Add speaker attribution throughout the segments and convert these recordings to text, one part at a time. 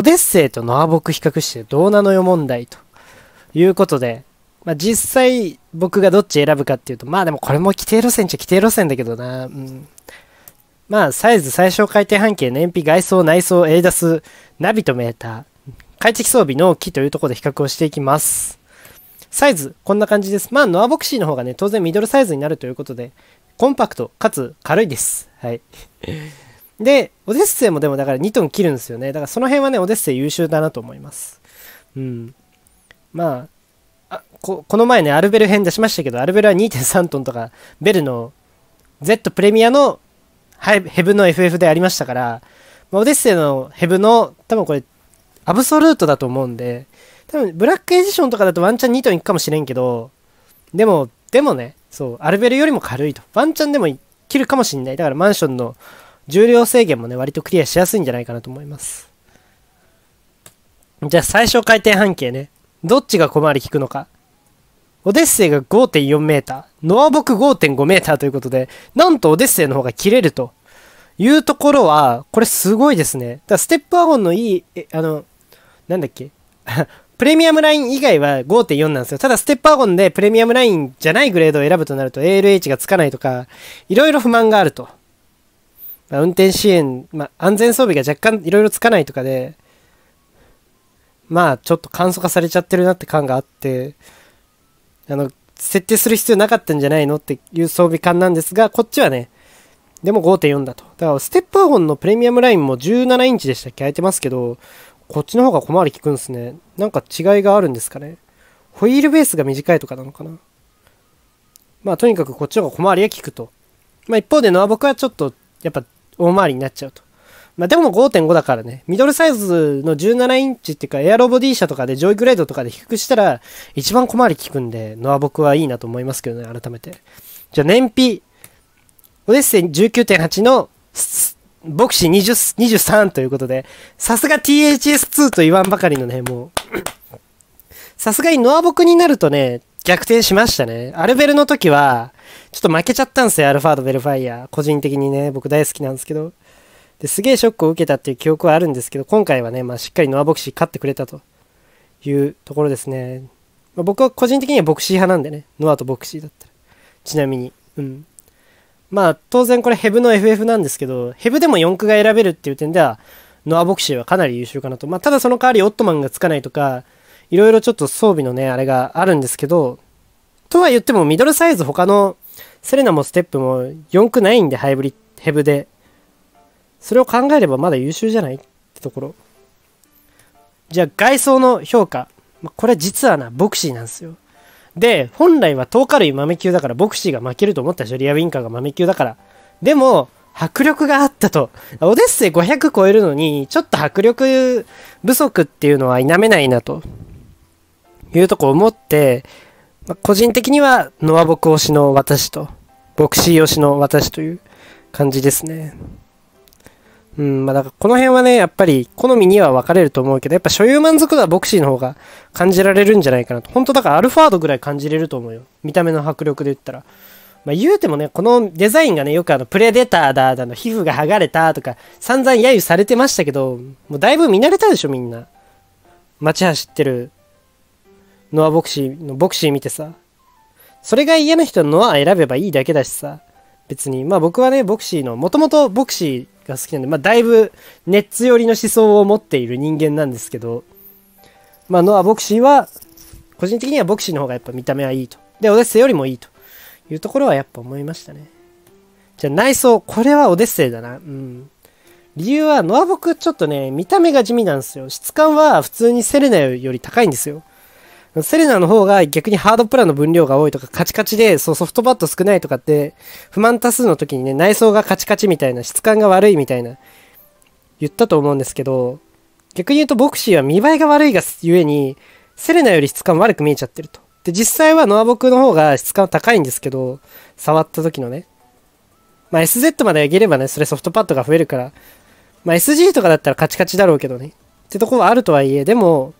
Speaker 1: オデッセイとノアク比較してどうなのよ問題ということで、まあ、実際僕がどっち選ぶかっていうと、まあでもこれも規定路線っちゃ規定路線だけどな、うん。まあサイズ、最小回転半径、燃費、外装、内装、エイダス、ナビとメーター、快適装備、の期というところで比較をしていきます。サイズ、こんな感じです。まあノアボクシーの方がね、当然ミドルサイズになるということで、コンパクトかつ軽いです。はい。で、オデッセイもでもだから2トン切るんですよね。だからその辺はね、オデッセイ優秀だなと思います。うん。まあ、あここの前ね、アルベル編出しましたけど、アルベルは2.3トンとか、ベルの Z プレミアのヘブの FF でありましたから、まあ、オデッセイのヘブの、多分これ、アブソルートだと思うんで、多分ブラックエディションとかだとワンチャン2トンいくかもしれんけど、でも、でもね、そう、アルベルよりも軽いと。ワンチャンでも切るかもしんない。だからマンションの重量制限もね、割とクリアしやすいんじゃないかなと思います。じゃあ最小回転半径ね。どっちが小回り効くのか。オデッセイが5.4メーター、ノアボク5.5メーターということで、なんとオデッセイの方が切れるというところは、これすごいですね。だステップワゴンのいい、え、あの、なんだっけ プレミアムライン以外は5.4なんですよ。ただステップワゴンでプレミアムラインじゃないグレードを選ぶとなると ALH がつかないとか、いろいろ不満があると。まあ、運転支援、まあ、安全装備が若干いろいろつかないとかで、まあ、ちょっと簡素化されちゃってるなって感があって、あの、設定する必要なかったんじゃないのっていう装備感なんですが、こっちはね、でも5.4だと。だから、ステップアホンのプレミアムラインも17インチでしたっけ空いてますけど、こっちの方が小回り効くんすね。なんか違いがあるんですかね。ホイールベースが短いとかなのかな。まあ、とにかくこっちの方が小回りが効くと。まあ、一方でノアボクはちょっと、やっぱ大回りになっちゃうと。まあ、でも5.5だからね、ミドルサイズの17インチっていうか、エアロボディ車とかで上位グレードとかで低くしたら、一番小回り効くんで、のは僕はいいなと思いますけどね、改めて。じゃあ燃費、オデッセイ19.8のボクシー20 23ということで、さすが THS2 と言わんばかりのね、もう。さすがにノアボクになるとね、逆転しましたね。アルベルの時は、ちょっと負けちゃったんですよ、アルファード・ベルファイア。個人的にね、僕大好きなんですけど。ですげえショックを受けたっていう記憶はあるんですけど、今回はね、まあ、しっかりノアボクシー勝ってくれたというところですね。まあ、僕は個人的にはボクシー派なんでね、ノアとボクシーだったら。ちなみに。うん。まあ、当然これヘブの FF なんですけど、ヘブでも4区が選べるっていう点では、ノアボクシーはかなり優秀かなと。まあ、ただその代わりオットマンがつかないとか、いろいろちょっと装備のね、あれがあるんですけど、とは言ってもミドルサイズ他のセレナもステップも4区ないんでハイブリッド、ヘブで。それを考えればまだ優秀じゃないってところ。じゃあ外装の評価。これ実はな、ボクシーなんですよ。で、本来はトーカルイ豆球だからボクシーが負けると思ったでしょリアウィンカーが豆球だから。でも、迫力があったと。オデッセイ500超えるのに、ちょっと迫力不足っていうのは否めないなと。いうとこを思って、まあ、個人的にはノア僕推しの私と、ボクシー推しの私という感じですね。うん、まあだからこの辺はね、やっぱり好みには分かれると思うけど、やっぱ所有満足度はボクシーの方が感じられるんじゃないかなと。本当だからアルファードぐらい感じれると思うよ。見た目の迫力で言ったら。まあ言うてもね、このデザインがね、よくあの、プレデターだ、だの、皮膚が剥がれたとか、散々揶揄されてましたけど、もうだいぶ見慣れたでしょ、みんな。街走ってるノアボクシーのボクシー見てさ、それが嫌な人はノア選べばいいだけだしさ、別に、まあ僕はね、ボクシーの、もともとボクシーが好きなんで、まあだいぶネッツ寄りの思想を持っている人間なんですけど、まあノアボクシーは、個人的にはボクシーの方がやっぱ見た目はいいと。で、オデッセイよりもいいというところはやっぱ思いましたね。じゃあ内装、これはオデッセイだな。うん。理由は、ノアボクちょっとね、見た目が地味なんですよ。質感は普通にセレナより高いんですよ。セレナの方が逆にハードプランの分量が多いとかカチカチでそうソフトバット少ないとかって不満多数の時にね内装がカチカチみたいな質感が悪いみたいな言ったと思うんですけど逆に言うとボクシーは見栄えが悪いがゆえにセレナより質感悪く見えちゃってると。で実際はノアボクの方が質感高いんですけど触った時のねまあ SZ まで上げればねそれソフトパッドが増えるからまあ SG とかだったらカチカチだろうけどねってとこはあるとはいえでも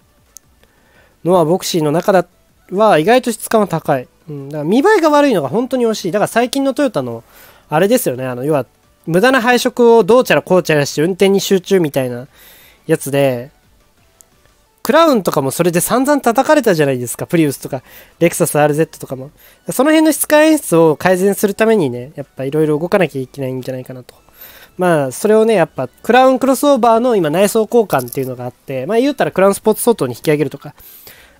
Speaker 1: のはボクシーの中だは意外と質感は高い、うん、だから見栄えが悪いのが本当に惜しいだから最近のトヨタのあれですよねあの要は無駄な配色をどうちゃらこうちゃらして運転に集中みたいなやつでクラウンとかもそれで散々叩かれたじゃないですか。プリウスとか、レクサス RZ とかも。その辺の質感演出を改善するためにね、やっぱいろいろ動かなきゃいけないんじゃないかなとまあ、それをね、やっぱ、クラウンクロスオーバーの今内装交換っていうのがあって、まあ言うたらクラウンスポーツ相当に引き上げるとか、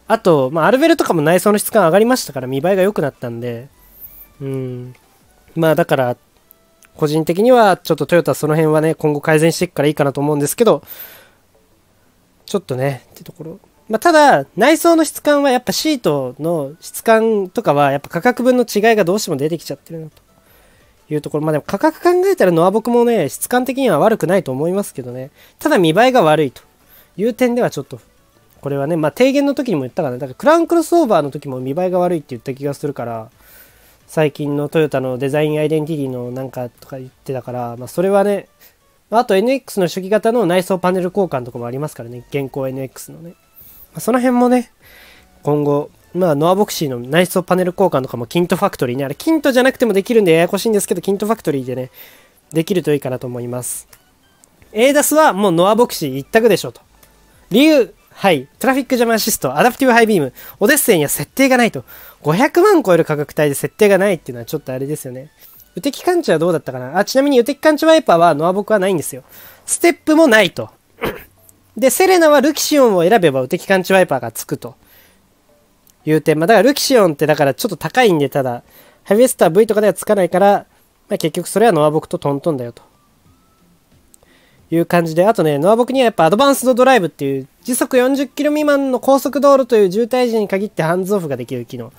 Speaker 1: あと、まあアルベルとかも内装の質感上がりましたから見栄えが良くなったんで、うん。まあだから、個人的にはちょっとトヨタその辺はね、今後改善していくからいいかなと思うんですけど、ちょっとね、ってところ。まあ、ただ、内装の質感はやっぱシートの質感とかはやっぱ価格分の違いがどうしても出てきちゃってるなと。いうところ。まあでも価格考えたらノア僕もね、質感的には悪くないと思いますけどね。ただ見栄えが悪いという点ではちょっと、これはね、まあ提言の時にも言ったからだからクラウンクロスオーバーの時も見栄えが悪いって言った気がするから、最近のトヨタのデザインアイデンティティのなんかとか言ってたから、まあそれはね、あと NX の初期型の内装パネル交換とかもありますからね、現行 NX のね。まあ、その辺もね、今後まあ、ノアボクシーの内装パネル交換とかもキントファクトリーね、あれキントじゃなくてもできるんでややこしいんですけど、キントファクトリーでね、できるといいかなと思います。エーダスはもうノアボクシー一択でしょと。理由、はい。トラフィックジャムアシスト、アダプティブハイビーム、オデッセンには設定がないと。500万超える価格帯で設定がないっていうのはちょっとあれですよね。雨滴感知はどうだったかなあ、ちなみに雨滴感知ワイパーはノアボクはないんですよ。ステップもないと。で、セレナはルキシオンを選べば雨滴感知ワイパーがつくと。いう点。まあ、だからルキシオンってだからちょっと高いんで、ただ、ハイウエスター V とかではつかないから、まあ、結局それはノアボクとトントンだよと。いう感じで、あとね、ノアボクにはやっぱアドバンスドドライブっていう、時速40キロ未満の高速道路という渋滞時に限ってハンズオフができる機能。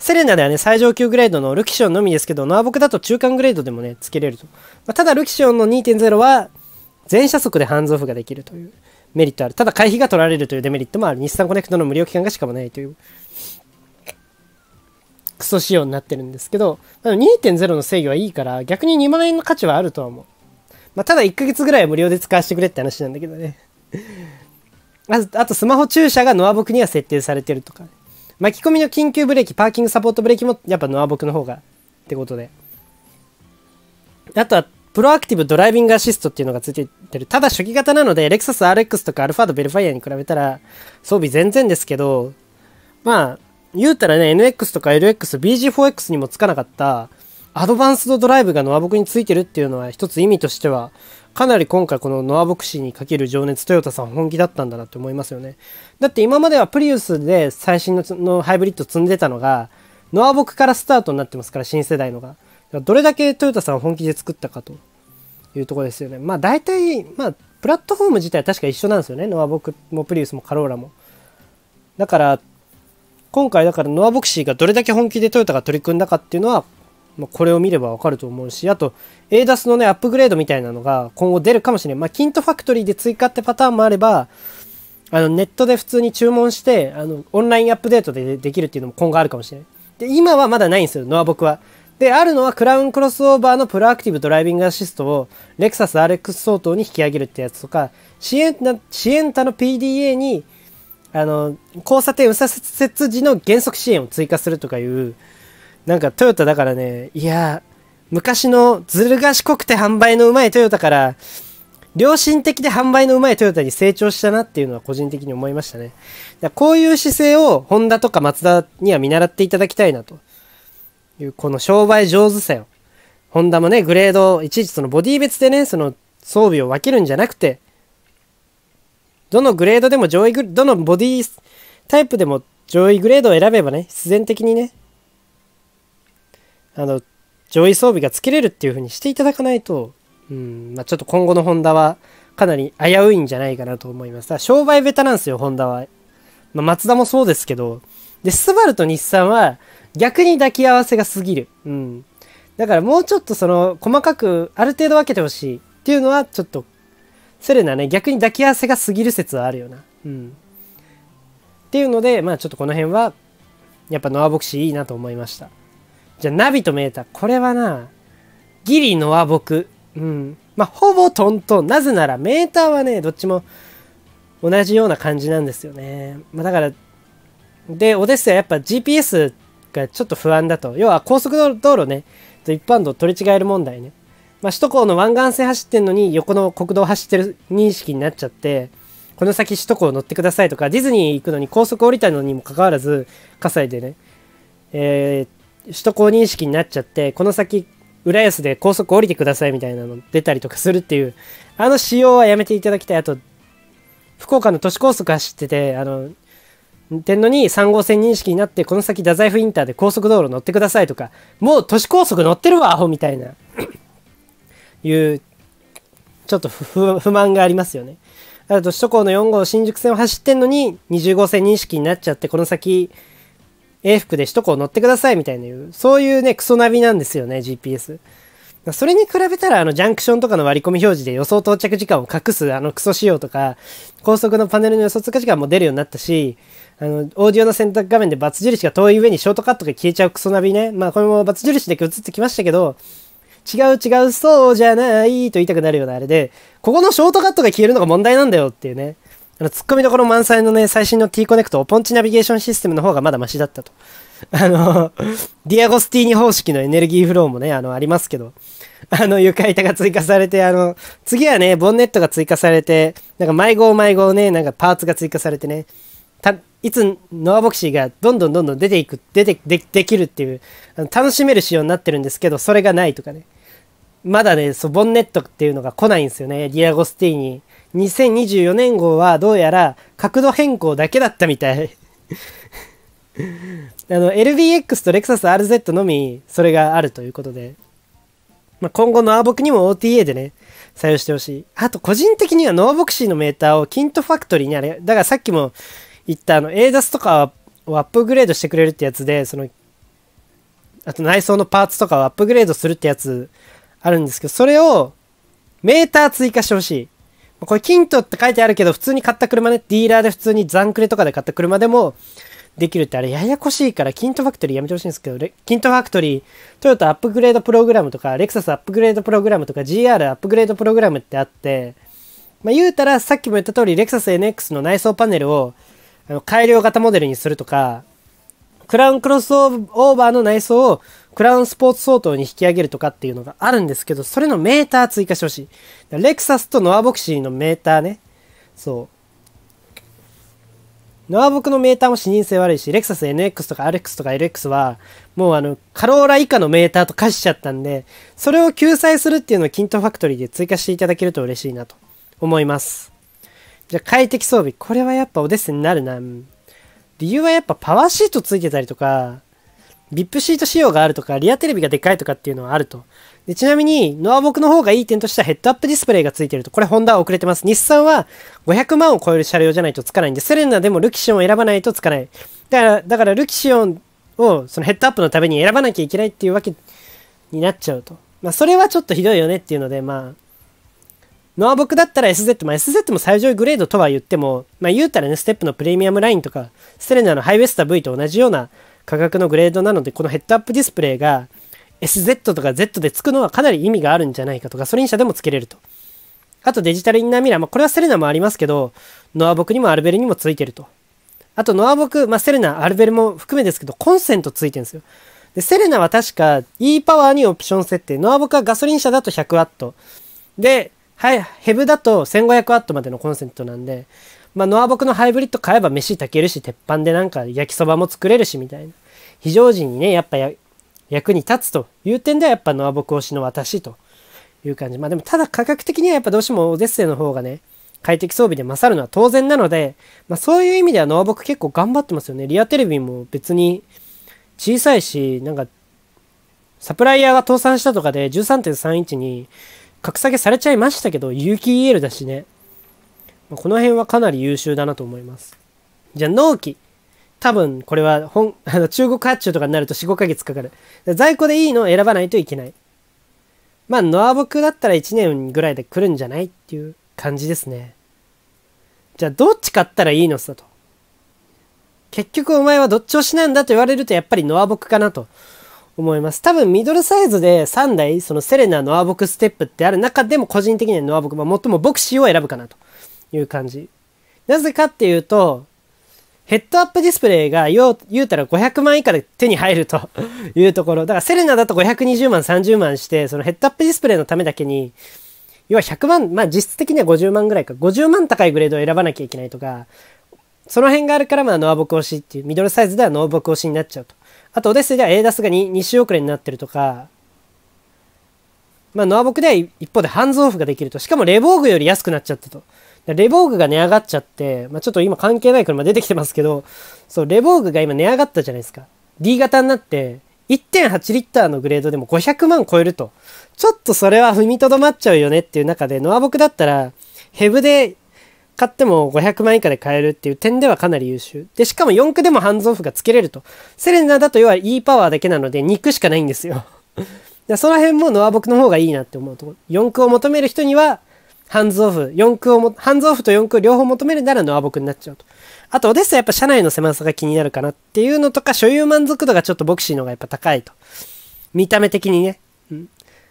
Speaker 1: セレナではね、最上級グレードのルキシオンのみですけど、ノアボクだと中間グレードでもね、つけれると。まあ、ただ、ルキシオンの2.0は、全車速でハンズオフができるというメリットある。ただ、回避が取られるというデメリットもある。日産コネクトの無料期間がしかもないというクソ仕様になってるんですけど、2.0の制御はいいから、逆に2万円の価値はあるとは思う。まあ、ただ1ヶ月ぐらいは無料で使わせてくれって話なんだけどね。ああと、スマホ駐車がノアボクには設定されてるとか、巻き込みの緊急ブレーキ、パーキングサポートブレーキもやっぱノアボクの方がってことで。あとは、プロアクティブドライビングアシストっていうのがついてる。ただ初期型なので、レクサス RX とかアルファードベルファイアに比べたら装備全然ですけど、まあ、言うたらね、NX とか LX、BG4X にもつかなかった、アドバンスドドライブがノアボクについてるっていうのは一つ意味としては、かなり今回このノアボクシーにかける情熱、トヨタさん本気だったんだなって思いますよね。だって今まではプリウスで最新ののハイブリッド積んでたのが、ノアボクからスタートになってますから、新世代のが。どれだけトヨタさん本気で作ったかというとこですよね。まあ大体、まあプラットフォーム自体は確か一緒なんですよね。ノアボクもプリウスもカローラも。だから、今回だからノアボクシーがどれだけ本気でトヨタが取り組んだかっていうのは、まあ、これを見ればわかると思うし、あと A ダスのね、アップグレードみたいなのが今後出るかもしれない。まあ、キントファクトリーで追加ってパターンもあれば、あの、ネットで普通に注文して、あの、オンラインアップデートでできるっていうのも今後あるかもしれない。で、今はまだないんですよ、ノア僕は。で、あるのはクラウンクロスオーバーのプロアクティブドライビングアシストをレクサス RX 相当に引き上げるってやつとか、シエンタの PDA にあの、交差点右折時の減速支援を追加するとかいう、なんかトヨタだからね、いや、昔のずる賢くて販売のうまいトヨタから、良心的で販売のうまいトヨタに成長したなっていうのは個人的に思いましたね。だこういう姿勢をホンダとかマツダには見習っていただきたいなという、この商売上手さよ。ホンダもね、グレード、いちいちそのボディ別でね、その装備を分けるんじゃなくて、どのグレードでも上位グどのボディタイプでも上位グレードを選べばね、必然的にね、あの、上位装備がつけれるっていう風にしていただかないと、うん、まあ、ちょっと今後のホンダはかなり危ういんじゃないかなと思います。商売ベタなんですよ、ホンダは。まあ、マツダもそうですけど、で、スバルと日産は逆に抱き合わせが過ぎる。うん。だからもうちょっとその、細かくある程度分けてほしいっていうのはちょっとセレナね逆に抱き合わせが過ぎる説はあるよな。うん、っていうのでまあちょっとこの辺はやっぱノアボクシーいいなと思いました。じゃあナビとメーター。これはなギリノアボク。うんまあ、ほぼトントンなぜならメーターはねどっちも同じような感じなんですよね。まあ、だからでオデッセイはやっぱ GPS がちょっと不安だと要は高速道路ねと一般道取り違える問題ねまあ、首都高の湾岸線走ってんのに横の国道走ってる認識になっちゃってこの先首都高乗ってくださいとかディズニー行くのに高速降りたのにもかかわらず火災でね、えー、首都高認識になっちゃってこの先浦安で高速降りてくださいみたいなの出たりとかするっていうあの仕様はやめていただきたいあと福岡の都市高速走っててあの天皇に3号線認識になってこの先太宰府インターで高速道路乗ってくださいとかもう都市高速乗ってるわアホみたいないうちょっと不満がありますよね。あと首都高の4号新宿線を走ってんのに20号線認識になっちゃってこの先 A 福で首都高乗ってくださいみたいないうそういうねクソナビなんですよね GPS。それに比べたらあのジャンクションとかの割り込み表示で予想到着時間を隠すあのクソ仕様とか高速のパネルの予想通過時間も出るようになったしあのオーディオの選択画面でバツ印が遠い上にショートカットが消えちゃうクソナビねまあこれもバツ印だけ映ってきましたけど違う違う、そうじゃないと言いたくなるようなあれで、ここのショートカットが消えるのが問題なんだよっていうね。あの、ツッコミどころ満載のね、最新の T コネクト、ポンチナビゲーションシステムの方がまだマシだったと。あの、ディアゴスティーニ方式のエネルギーフローもね、あの、ありますけど、あの、床板が追加されて、あの、次はね、ボンネットが追加されて、なんか迷子迷子ね、なんかパーツが追加されてね、た、いつノアボクシーがどんどんどんどん出ていく、出て、で、できるっていう、あの楽しめる仕様になってるんですけど、それがないとかね。まだね、そボンネットっていうのが来ないんですよね、ディアゴスティーニ。2024年号はどうやら角度変更だけだったみたい あの、LBX とレクサス RZ のみ、それがあるということで。まあ、今後、ノアボクにも OTA でね、採用してほしい。あと、個人的にはノアボクシーのメーターをキントファクトリーにあれ、だからさっきも言ったあの、ADAS とかをアップグレードしてくれるってやつで、その、あと内装のパーツとかをアップグレードするってやつあるんですけど、それをメーター追加してほしい。これ、キントって書いてあるけど、普通に買った車ね、ディーラーで普通に残クレとかで買った車でもできるって、あれ、ややこしいから、キントファクトリーやめてほしいんですけど、キントファクトリー、トヨタアップグレードプログラムとか、レクサスアップグレードプログラムとか、GR アップグレードプログラムってあって、まあ、言うたら、さっきも言った通り、レクサス NX の内装パネルを、あの改良型モデルにするとか、クラウンクロスオーバーの内装をクラウンスポーツ相当に引き上げるとかっていうのがあるんですけど、それのメーター追加してほしい。レクサスとノアボクシーのメーターね。そう。ノアボクのメーターも視認性悪いし、レクサス NX とか RX とか LX は、もうあの、カローラ以下のメーターと化しちゃったんで、それを救済するっていうのをキントファクトリーで追加していただけると嬉しいなと思います。じゃあ快適装備。これはやっぱオデッセになるな。理由はやっぱパワーシートついてたりとか、VIP シート仕様があるとか、リアテレビがでかいとかっていうのはあると。でちなみに、ノアボクの方がいい点としてはヘッドアップディスプレイがついてると。これホンダは遅れてます。日産は500万を超える車両じゃないとつかないんで、セレナでもルキシオンを選ばないとつかない。だから、だからルキシオンをそのヘッドアップのために選ばなきゃいけないっていうわけになっちゃうと。まあ、それはちょっとひどいよねっていうので、まあ、ノアボクだったら SZ、まあ、SZ も最上位グレードとは言っても、まあ、言うたらね、ステップのプレミアムラインとか、セレナのハイウェスタ V と同じような価格のグレードなので、このヘッドアップディスプレイが SZ とか Z で付くのはかなり意味があるんじゃないかとか、ガソリン車でも付けれると。あとデジタルインナーミラー、まあ、これはセレナもありますけど、ノアボクにもアルベルにも付いてると。あとノアボク、まあ、セレナ、アルベルも含めですけど、コンセント付いてるんですよ。で、セレナは確か E パワーにオプション設定、ノアボクはガソリン車だと 100W。で、はい、ヘブだと 1500W までのコンセントなんで、まあ、ノアボクのハイブリッド買えば飯炊けるし、鉄板でなんか焼きそばも作れるしみたいな。非常時にね、やっぱ役に立つという点ではやっぱノアボク推しの私という感じ。まあでもただ価格的にはやっぱどうしてもオデッセイの方がね、快適装備で勝るのは当然なので、まあ、そういう意味ではノアボク結構頑張ってますよね。リアテレビも別に小さいし、なんかサプライヤーが倒産したとかで13.3インチに格下げされちゃいましたけど、有機 EL だしね。この辺はかなり優秀だなと思います。じゃあ、納期。多分、これは本、あの中国発注とかになると4、5ヶ月かかる。在庫でいいのを選ばないといけない。まあ、ノアボクだったら1年ぐらいで来るんじゃないっていう感じですね。じゃあ、どっち買ったらいいのさと。結局お前はどっち推しなんだと言われるとやっぱりノアボクかなと。思います。多分ミドルサイズで3台、そのセレナ、ノアボクステップってある中でも個人的にはノアボク、まあ、最もボクシーを選ぶかなという感じ。なぜかっていうと、ヘッドアップディスプレイが言うたら500万以下で手に入ると いうところ。だからセレナだと520万、30万して、そのヘッドアップディスプレイのためだけに、要は100万、まあ実質的には50万ぐらいか、50万高いグレードを選ばなきゃいけないとか、その辺があるからまあノアボク推しっていう、ミドルサイズではノアボク推しになっちゃうとあとオデッセイでは A ダスが 2, 周遅れになってるとか、まあ、ノアボクでは一方でハンズオフができると。しかもレボーグより安くなっちゃったと。レボーグが値上がっちゃって、まあ、ちょっと今関係ない車出てきてますけど、そう、レボーグが今値上がったじゃないですか。D 型になって、1.8リッターのグレードでも500万超えると。ちょっとそれは踏みとどまっちゃうよねっていう中で、ノアボクだったら、ヘブで買っても500万以下で買えるっていう点ではかなり優秀。で、しかも4区でもハンズオフがつけれると。セレナだと要は E パワーだけなので2区しかないんですよ。で その辺もノア僕の方がいいなって思うところ。4区を求める人には、ハンズオフ、4区をも、ハンズオフと4区両方求めるならノア僕になっちゃうと。あと、オデッサやっぱ車内の狭さが気になるかなっていうのとか、所有満足度がちょっとボクシーの方がやっぱ高いと。見た目的にね。うん。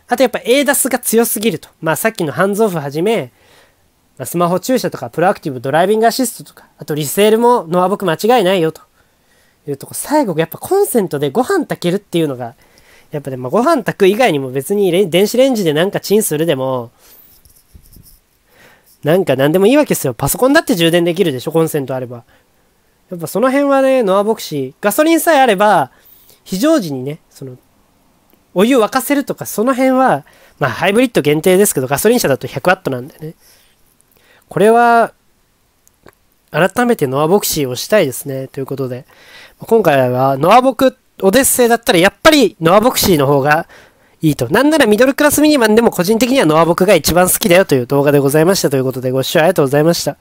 Speaker 1: あとやっぱ A ダスが強すぎると。まあさっきのハンズオフはじめ、まあ、スマホ駐車とかプロアクティブドライビングアシストとか、あとリセールもノア僕間違いないよというとこ、最後やっぱコンセントでご飯炊けるっていうのが、やっぱね、まあ、ご飯炊く以外にも別に電子レンジでなんかチンするでも、なんか何でもいいわけですよ。パソコンだって充電できるでしょ、コンセントあれば。やっぱその辺はね、ノアボクシー、ガソリンさえあれば、非常時にね、その、お湯沸かせるとか、その辺は、まあハイブリッド限定ですけど、ガソリン車だと100ワットなんでね。これは、改めてノアボクシーをしたいですね。ということで、今回はノアボク、オデッセイだったらやっぱりノアボクシーの方がいいと。なんならミドルクラスミニマンでも個人的にはノアボクが一番好きだよという動画でございましたということでご視聴ありがとうございました。